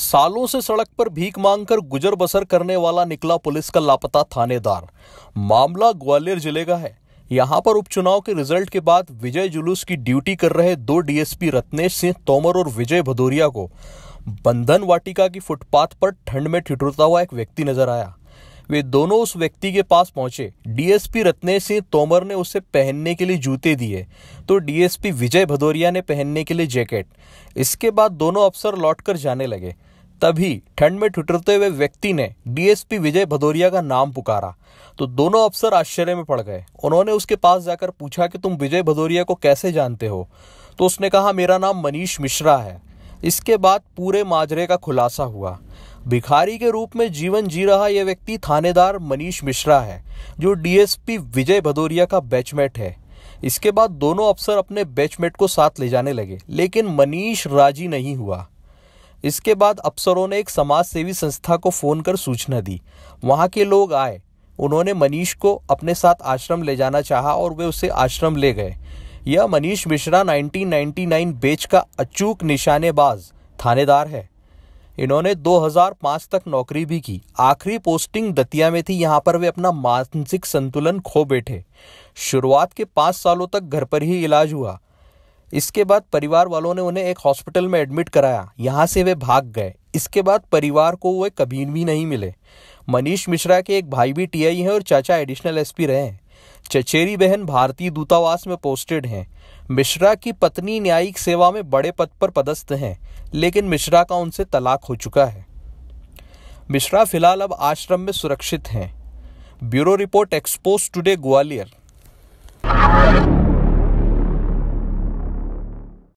सालों से सड़क पर भीख मांगकर गुजर बसर करने वाला निकला पुलिस का लापता थानेदार मामला ग्वालियर जिले का है यहां पर उपचुनाव के रिजल्ट के बाद विजय जुलूस की ड्यूटी कर रहे दो डीएसपी रत्नेश सिंह तोमर और विजय भदौरिया को बंधन वाटिका की फुटपाथ पर ठंड में ठिठुरता हुआ एक व्यक्ति नजर आया वे दोनों उस व्यक्ति के पास पहुंचे डीएसपी रत्नेश सिंह तोमर ने उसे पहनने के लिए जूते दिए तो डीएसपी विजय भदौरिया ने पहनने के लिए जैकेट इसके बाद दोनों अफसर लौटकर जाने लगे तभी ठंड में ठुटरते हुए व्यक्ति ने डीएसपी विजय भदौरिया का नाम पुकारा तो दोनों अफसर आश्चर्य में पड़ गए उन्होंने उसके पास जाकर पूछा कि तुम विजय भदौरिया को कैसे जानते हो तो उसने कहा मेरा नाम मनीष मिश्रा है इसके बाद पूरे माजरे का खुलासा हुआ भिखारी के रूप में जीवन जी रहा यह व्यक्ति थानेदार मनीष मिश्रा है जो डीएसपी विजय भदौरिया का बैचमेट है इसके बाद दोनों अफसर अपने बैचमेट को साथ ले जाने लगे लेकिन मनीष राजी नहीं हुआ इसके बाद अफसरों ने एक समाज सेवी संस्था को फ़ोन कर सूचना दी वहां के लोग आए उन्होंने मनीष को अपने साथ आश्रम ले जाना चाहा और वे उसे आश्रम ले गए यह मनीष मिश्रा 1999 बेच का अचूक निशानेबाज थानेदार है इन्होंने 2005 तक नौकरी भी की आखिरी पोस्टिंग दतिया में थी यहाँ पर वे अपना मानसिक संतुलन खो बैठे शुरुआत के पाँच सालों तक घर पर ही इलाज हुआ इसके बाद परिवार वालों ने उन्हें एक हॉस्पिटल में एडमिट कराया यहाँ से वे भाग गए इसके बाद परिवार को वे कभी भी नहीं मिले मनीष मिश्रा के एक भाई भी टीआई हैं और चाचा एडिशनल एसपी रहे हैं चचेरी बहन भारतीय दूतावास में पोस्टेड हैं मिश्रा की पत्नी न्यायिक सेवा में बड़े पद पर पदस्थ हैं लेकिन मिश्रा का उनसे तलाक हो चुका है मिश्रा फिलहाल अब आश्रम में सुरक्षित हैं bureau report Expose Today Gwalior